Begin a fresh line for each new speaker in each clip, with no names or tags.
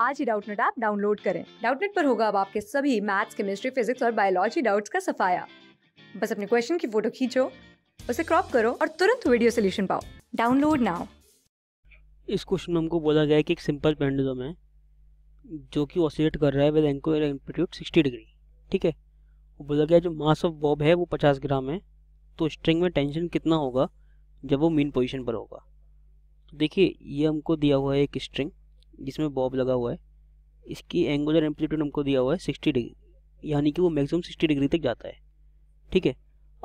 आज ही Doubtnut app download करें डाउटनेट पर होगा अब आपके सभी मैथ्स केमिस्ट्री फिजिक्स और बायोलॉजी डाउट्स का सफाया बस अपने क्वेश्चन की फोटो खींचो उसे क्रॉप करो और तुरंत वीडियो सोल्यूशन पाओ डाउनलोड नाउ इस क्वेश्चन में हमको बोला गया है कि एक सिंपल पेंडुलम है जो कि ऑसिलेट कर रहा है विद एंकुलर एम्पलीट्यूड 60 डिग्री ठीक है वो बोला गया जो मास ऑफ बॉब है वो 50 ग्राम है तो स्ट्रिंग में टेंशन कितना होगा जब वो मेन पोजीशन पर होगा तो देखिए ये हमको दिया हुआ है एक स्ट्रिंग जिसमें बॉब लगा हुआ है इसकी एंगुलर एम्पलीट्यूड हमको दिया हुआ है सिक्सटी डिग्री यानी कि वो मैक्सिमम सिक्सटी डिग्री तक जाता है ठीक है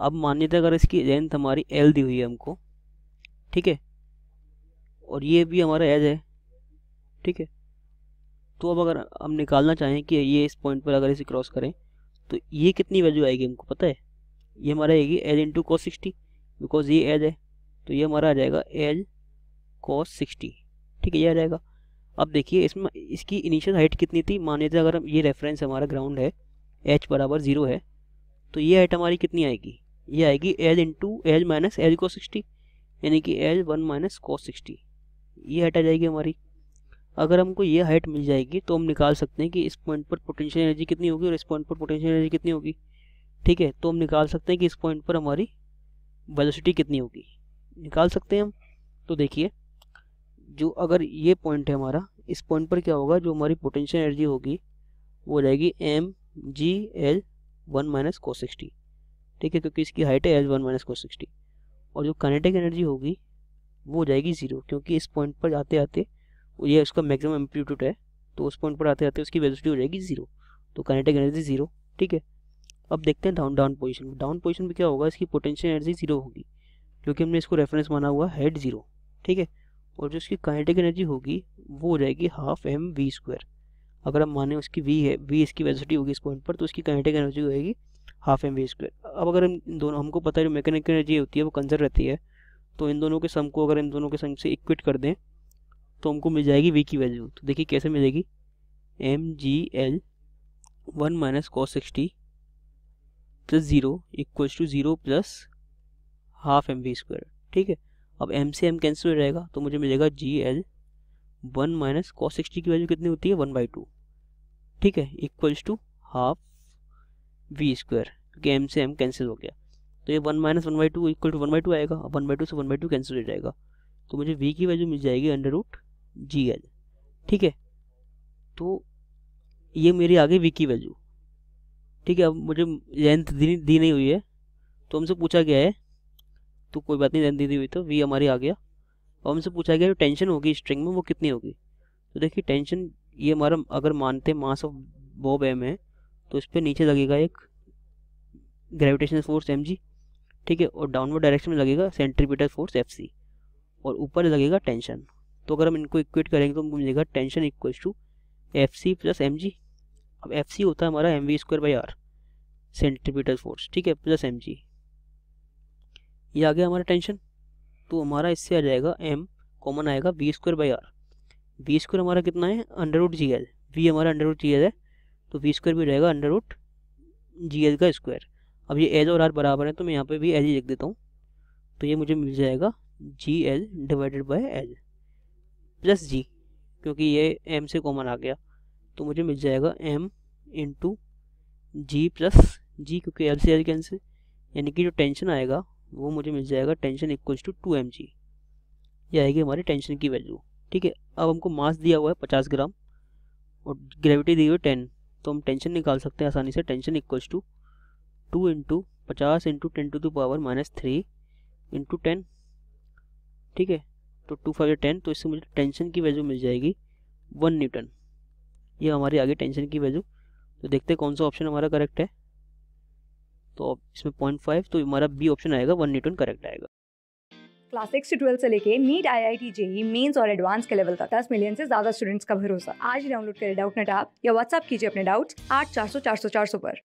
अब मान्यता तो अगर इसकी लेंथ हमारी एल दी हुई है हमको ठीक है और ये भी हमारा एज है ठीक है तो अब अगर हम निकालना चाहें कि ये इस पॉइंट पर अगर इसे क्रॉस करें तो ये कितनी वैल्यू आएगी हमको पता है ये हमारा आएगी L into cos sixty because ये एज है तो ये हमारा आ जाएगा एल कॉस सिक्सटी ठीक है ये आ जाएगा अब देखिए इसमें इसकी इनिशियल हाइट कितनी थी मान लीजिए अगर ये रेफरेंस हमारा ग्राउंड है एच बराबर ज़ीरो है तो ये हाइट हमारी कितनी आएगी ये आएगी L into L minus L cos sixty यानी कि L one minus cos sixty ये हाइट आ जाएगी हमारी अगर हमको ये हाइट मिल जाएगी तो हम निकाल सकते हैं कि इस पॉइंट पर पोटेंशियल एनर्जी कितनी होगी और इस पॉइंट पर पोटेंशियल एनर्जी कितनी होगी ठीक है तो हम निकाल सकते हैं कि इस पॉइंट पर हमारी वेलोसिटी कितनी होगी निकाल सकते हैं हम तो देखिए जो अगर ये पॉइंट है हमारा इस पॉइंट पर क्या होगा जो हमारी पोटेंशियल एनर्जी होगी वो हो जाएगी M G L one minus cos sixty ठीक है क्योंकि इसकी हाइट है L one minus cos sixty और जो कनेटिक एनर्जी होगी वो हो जाएगी ज़ीरो क्योंकि इस पॉइंट पर आते आते ये उसका मैक्सिमम एम्पलीट्यूड है तो उस पॉइंट पर आते आते उसकी वेलोसिटी हो जाएगी ज़ीरो तो कनेटिक एनर्जी ज़ीरो ठीक है अब देखते हैं डाउन डाउन पोजीशन में डाउन पोजिशन में क्या होगा इसकी पोटेंशियल एनर्जी ज़ीरो होगी क्योंकि हमने इसको रेफरेंस माना हुआ हेड ज़ीरो ठीक है और जो उसकी काइनेटिक एनर्जी होगी वो हो जाएगी हाफ एम वी स्क्वायर अगर हम माने उसकी वी है वी इसकी वेलोसिटी होगी इस पॉइंट पर तो उसकी काइनेटिक एनर्जी होगी हाफ एम वी स्क्वायर अब अगर इन दोनों हमको पता है जो मैकेनिकल एनर्जी होती है वो कंजर्व रहती है तो इन दोनों के सम को अगर इन दोनों के सम से इक्विट कर दें तो हमको मिल जाएगी वी की वैल्यू तो देखिए कैसे मिलेगी M G L one minus cos sixty plus zero equals to zero plus half M V square ठीक है अब एम से एम कैंसिल हो जाएगा तो मुझे मिलेगा G L one minus cos sixty की वैल्यू कितनी होती है वन बाई टू ठीक है equals to half V square क्योंकि एम से एम कैंसिल हो गया तो ये one minus one by two equal to one by two आएगा वन बाई टू से वन बाई टू कैंसिल हो जाएगा तो मुझे वी की वैल्यू मिल जाएगी अंडर रूट जी एल ठीक है तो ये मेरी आगे वी की वैल्यू ठीक है अब मुझे लेंथ दी, दी नहीं हुई है तो हमसे पूछा गया है तो कोई बात नहीं दी हुई तो वी हमारी आ गया और हमसे पूछा गया जो टेंशन होगी स्ट्रिंग में वो कितनी होगी तो देखिए टेंशन ये हमारा अगर मानते मास ऑफ बॉब एम है तो इस पर नीचे लगेगा एक ग्रेविटेशन फोर्स एम ठीक है और डाउनवर्ड डायरेक्शन में लगेगा सेंट्रीपीटर फोर्स एफ और ऊपर लगेगा टेंशन तो अगर हम इनको इक्वेट करेंगे तो हमको मिलेगा टेंशन इक्व to F C plus M G अब एफ सी होता है हमारा M V square by R centripetal force ठीक है प्लस एम जी ये आ गया हमारा टेंशन तो हमारा इससे आ जाएगा एम कॉमन आएगा V square by R V square हमारा कितना है under root G L V हमारा अंडर रूट जी एल है तो वी स्क्वायर भी हो जाएगा अंडर रूट जी एल का स्क्वायर अब ये एल और आर बराबर है तो मैं यहाँ पे भी एल ही लिख देता हूँ तो ये मुझे मिल जाएगा G L divided by L plus G क्योंकि ये एम से कॉमन आ गया तो मुझे मिल जाएगा M into G plus G क्योंकि एल से एल कैंसिल यानी कि जो टेंशन आएगा वो मुझे मिल जाएगा tension equals to two M G ये आएगी हमारी टेंशन की वैल्यू ठीक है अब हमको मास दिया हुआ है पचास ग्राम और ग्रेविटी दी हुई है टेन तो हम टेंशन निकाल सकते हैं आसानी से tension equals to two into पचास into ten to the power minus three into ten ठीक है तो टू फाइव टेन तो इससे मुझे टेंशन की वैल्यू मिल जाएगी वन न्यूटन ये हमारी आगे टेंशन की वैल्यू तो देखते हैं कौन सा ऑप्शन हमारा करेक्ट है तो इसमें पॉइंट फाइव तो हमारा बी ऑप्शन आएगा वन वन करेक्ट आएगा क्लास सिक्स से ट्वेल्थ से लेके NEET I I T JEE mains और एडवांस के लेवल तक दस मिलियन से ज्यादा स्टूडेंट्स का भरोसा आज डाउनलोड करें डाउट नेट आप या व्हाट्सअप कीजिए अपने डाउट्स आठ चार सौ चार सौ चार सौ पर